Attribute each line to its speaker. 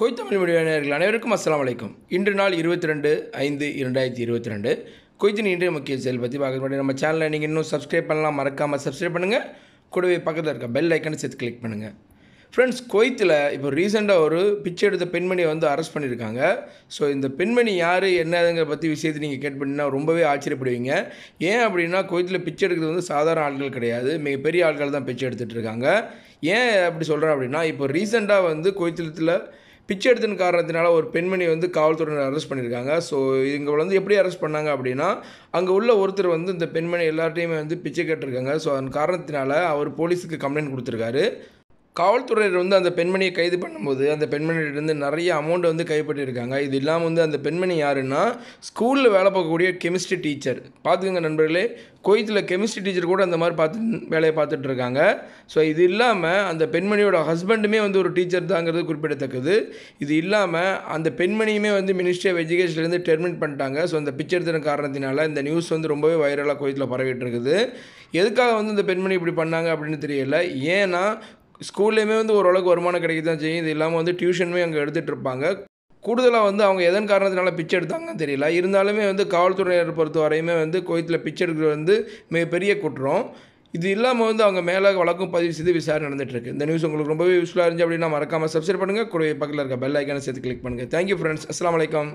Speaker 1: கொய்த்தமிழ் மீடிய நேர்கள் அனைவருக்கும் அஸ்லாம் வலைக்கும் இன்று நாள் இருபத்தி ரெண்டு ஐந்து இரண்டாயிரத்தி இருபத்தி ரெண்டு கொய்த்தின் இன்றைய முக்கிய செயல் பற்றி பார்க்க நம்ம சேனலை நீங்கள் இன்னும் சப்ஸ்கிரைப் பண்ணலாம் மறக்காமல் சப்ஸ்கிரைப் பண்ணுங்கள் கூடவே பக்கத்தில் இருக்க பெல் ஐக்கனை சேர்த்து கிளிக் பண்ணுங்கள் ஃப்ரெண்ட்ஸ் கொய்த்தில் இப்போ ரீசெண்டாக ஒரு பிச்சை எடுத்த பெண்மணியை வந்து அரெஸ்ட் பண்ணியிருக்காங்க ஸோ இந்த பெண்மணி யார் என்னதுங்கிற பற்றி விஷயத்தை நீங்கள் கேட்பீங்கன்னா ரொம்பவே ஆச்சரியப்படுவீங்க ஏன் அப்படின்னா கொய்த்தில் பிச்சை எடுக்கிறது வந்து சாதாரண ஆட்கள் கிடையாது மிகப்பெரிய ஆட்கள் தான் பிச்சை எடுத்துகிட்டு இருக்காங்க ஏன் அப்படி சொல்கிறேன் அப்படின்னா இப்போ ரீசெண்டாக வந்து கொய்த்தலத்தில் பிச்சை எடுத்தின் காரணத்தினால ஒரு பெண்மணி வந்து காவல்துறையினர் அரெஸ்ட் பண்ணியிருக்காங்க ஸோ இவங்களை வந்து எப்படி அரெஸ்ட் பண்ணாங்க அப்படின்னா அங்கே உள்ள ஒருத்தர் வந்து இந்த பெண்மணி எல்லார்ட்டையுமே வந்து பிச்சை கேட்டிருக்காங்க ஸோ அதன் காரணத்தினால அவர் போலீஸுக்கு கம்ப்ளைண்ட் கொடுத்துருக்காரு காவல்துறையினர் வந்து அந்த பெண்மணியை கைது பண்ணும்போது அந்த பெண்மணியிட்டருந்து நிறைய அமௌண்ட் வந்து கைப்பற்றியிருக்காங்க இது இல்லாமல் வந்து அந்த பெண்மணி யாருன்னா ஸ்கூலில் வேலை பார்க்கக்கூடிய கெமிஸ்ட்ரி டீச்சர் பார்த்துக்கோங்க நண்பர்களே கோயத்தில் கெமிஸ்ட்ரி டீச்சர் கூட அந்த மாதிரி பார்த்து வேலையை பார்த்துட்டு இருக்காங்க ஸோ இது இல்லாமல் அந்த பெண்மணியோட ஹஸ்பண்டுமே வந்து ஒரு டீச்சர் தாங்கிறது குறிப்பிடத்தக்கது இது இல்லாமல் அந்த பெண்மணியுமே வந்து மினிஸ்ட்ரி ஆஃப் எஜுகேஷன்லேருந்து டெர்மினேட் பண்ணிட்டாங்க ஸோ அந்த பிக்சர் தின காரணத்தினால இந்த நியூஸ் வந்து ரொம்பவே வைரலாக கோயத்தில் பரவிட்டு இருக்குது எதுக்காக வந்து இந்த பெண்மணி இப்படி பண்ணாங்க அப்படின்னு தெரியல ஏன்னா ஸ்கூல்லேயுமே வந்து ஓரளவுக்கு வருமானம் கிடைக்க தான் செய்யும் இது இல்லாமல் வந்து டியூஷனுமே அங்கே எடுத்துகிட்டு இருப்பாங்க கூடுதலாக வந்து அவங்க எதன் காரணத்தினால பிச்சை எடுத்தாங்கன்னு தெரியல இருந்தாலுமே வந்து காவல்துறையினர் பொறுத்த வரையுமே வந்து கோயத்தில் பிச்சை எடுக்கிறது வந்து மிகப்பெரிய குற்றம் இது இல்லாமல் வந்து அவங்க மேலே வழக்கும் பதிவு செய்து விசாரணை நடந்துகிட்ருக்கு இந்த நியூஸ் உங்களுக்கு ரொம்பவே யூஸ்ஃபுல்லாக இருந்துச்சு அப்படின்னா மறக்காமல் சப்ஸ்கிரைப் பண்ணுங்கள் கூட பக்கத்தில் இருக்க பெல் ஐக்கான சேர்த்து கிளிக் பண்ணுங்கள் தேங்க்யூ ஃப்ரெண்ட்ஸ் அஸ்லாம் வலைக்கம்